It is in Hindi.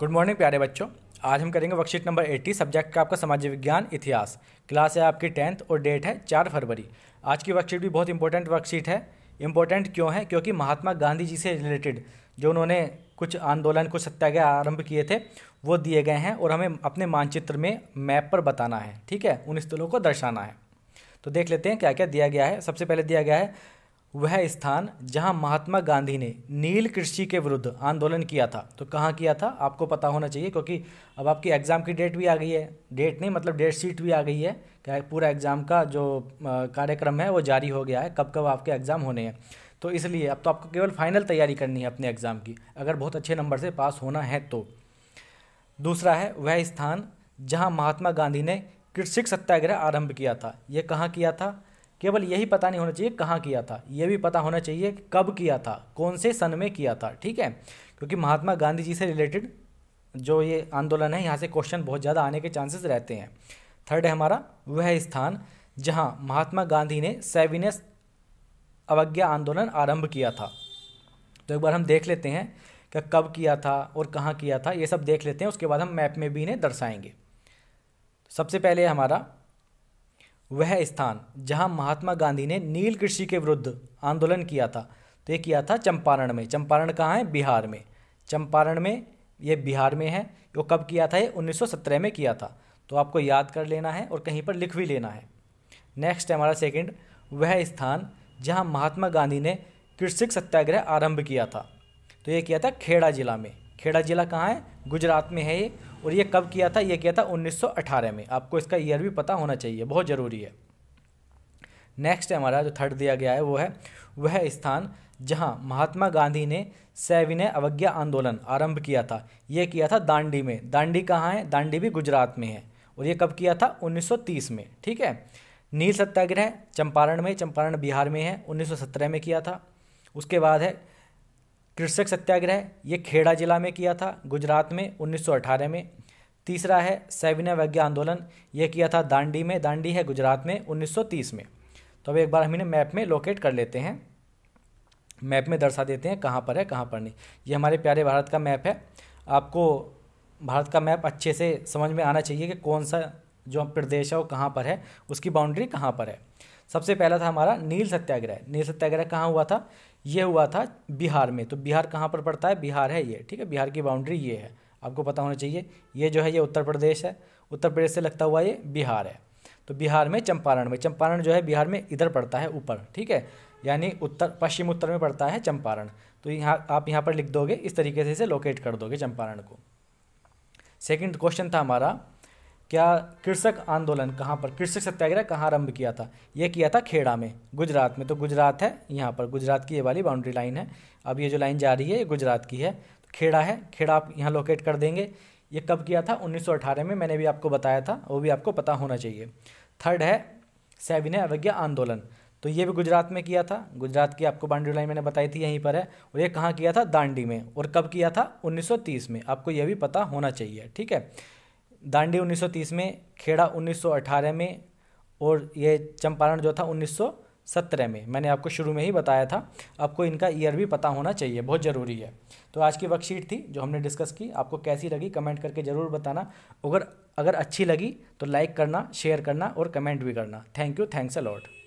गुड मॉर्निंग प्यारे बच्चों आज हम करेंगे वर्कशीट नंबर 80 सब्जेक्ट का आपका सामाजिक विज्ञान इतिहास क्लास है आपकी टेंथ और डेट है चार फरवरी आज की वर्कशीट भी बहुत इंपॉर्टेंट वर्कशीट है इंपॉर्टेंट क्यों है क्योंकि महात्मा गांधी जी से रिलेटेड जो उन्होंने कुछ आंदोलन कुछ सत्याग्रह आरंभ किए थे वो दिए गए हैं और हमें अपने मानचित्र में मैप पर बताना है ठीक है उन स्थलों को दर्शाना है तो देख लेते हैं क्या क्या दिया गया है सबसे पहले दिया गया है वह स्थान जहां महात्मा गांधी ने नील कृषि के विरुद्ध आंदोलन किया था तो कहाँ किया था आपको पता होना चाहिए क्योंकि अब आपकी एग्ज़ाम की डेट भी आ गई है डेट नहीं मतलब डेट शीट भी आ गई है क्या पूरा एग्ज़ाम का जो कार्यक्रम है वो जारी हो गया है कब कब आपके एग्ज़ाम होने हैं तो इसलिए अब तो आपको केवल फाइनल तैयारी करनी है अपने एग्ज़ाम की अगर बहुत अच्छे नंबर से पास होना है तो दूसरा है वह स्थान जहाँ महात्मा गांधी ने कृषिक सत्याग्रह आरंभ किया था यह कहाँ किया था केवल यही पता नहीं होना चाहिए कहाँ किया था यह भी पता होना चाहिए कब किया था कौन से सन में किया था ठीक है क्योंकि महात्मा गांधी जी से रिलेटेड जो ये आंदोलन है यहाँ से क्वेश्चन बहुत ज़्यादा आने के चांसेस रहते हैं थर्ड है हमारा वह स्थान जहाँ महात्मा गांधी ने सेविनेस अवज्ञा आंदोलन आरंभ किया था तो एक बार हम देख लेते हैं कि कब किया था और कहाँ किया था ये सब देख लेते हैं उसके बाद हम मैप में भी इन्हें दर्शाएंगे सबसे पहले हमारा वह स्थान जहां महात्मा गांधी ने नील कृषि के विरुद्ध आंदोलन किया था तो ये किया था चंपारण में चंपारण कहाँ है बिहार में चंपारण में ये बिहार में है वो कब किया था ये 1917 में किया था तो आपको याद कर लेना है और कहीं पर लिख भी लेना है नेक्स्ट है हमारा सेकंड वह स्थान जहां महात्मा गांधी ने कृषिक सत्याग्रह आरंभ किया था तो ये किया था खेड़ा जिला में खेड़ा जिला कहाँ है गुजरात में है ये और ये कब किया था ये किया था 1918 में आपको इसका ईयर भी पता होना चाहिए बहुत ज़रूरी है नेक्स्ट हमारा जो थर्ड दिया गया है वो है वह स्थान जहाँ महात्मा गांधी ने सैविनय अवज्ञा आंदोलन आरंभ किया था ये किया था दांडी में दांडी कहाँ है दांडी भी गुजरात में है और ये कब किया था 1930 में ठीक है नील सत्याग्रह चंपारण में चंपारण बिहार में है 1917 में किया था उसके बाद है कृषक सत्याग्रह ये खेड़ा जिला में किया था गुजरात में 1918 में तीसरा है सैविनय वैज्ञ आंदोलन ये किया था दांडी में दांडी है गुजरात में 1930 में तो अब एक बार हम इन्हें मैप में लोकेट कर लेते हैं मैप में दर्शा देते हैं कहाँ पर है कहाँ पर नहीं ये हमारे प्यारे भारत का मैप है आपको भारत का मैप अच्छे से समझ में आना चाहिए कि कौन सा जो प्रदेश है वो कहाँ पर है उसकी बाउंड्री कहाँ पर है सबसे पहला था हमारा नील सत्याग्रह नील सत्याग्रह कहाँ हुआ था ये हुआ था बिहार में तो बिहार कहाँ पर पड़ता है बिहार है ये ठीक है बिहार की बाउंड्री ये है आपको पता होना चाहिए ये जो है ये उत्तर प्रदेश है उत्तर प्रदेश से लगता हुआ ये बिहार है तो बिहार में चंपारण में चंपारण जो है बिहार में इधर पड़ता है ऊपर ठीक है यानी उत्तर पश्चिम उत्तर में पड़ता है चंपारण तो यहाँ आप यहाँ पर लिख दोगे इस तरीके से इसे लोकेट कर दोगे चंपारण को सेकंड क्वेश्चन था हमारा क्या कृषक आंदोलन कहाँ पर कृषक सत्याग्रह कहाँ आरंभ किया था यह किया था खेड़ा में गुजरात में तो गुजरात है यहाँ पर गुजरात की ये वाली बाउंड्री लाइन है अब ये जो लाइन जा रही है ये गुजरात की है तो खेड़ा है खेड़ा आप यहाँ लोकेट कर देंगे ये कब किया था 1918 में मैंने भी आपको बताया था वो भी आपको पता होना चाहिए थर्ड है सैविनय अवज्ञा आंदोलन तो ये भी गुजरात में किया था गुजरात की आपको बाउंड्री लाइन मैंने बताई थी यहीं पर है और ये कहाँ किया था दांडी में और कब किया था 1930 में आपको यह भी पता होना चाहिए ठीक है दांडी 1930 में खेड़ा 1918 में और ये चंपारण जो था 1917 में मैंने आपको शुरू में ही बताया था आपको इनका ईयर भी पता होना चाहिए बहुत ज़रूरी है तो आज की वर्कशीट थी जो हमने डिस्कस की आपको कैसी लगी कमेंट करके ज़रूर बताना अगर अगर अच्छी लगी तो लाइक करना शेयर करना और कमेंट भी करना thank you thanks a lot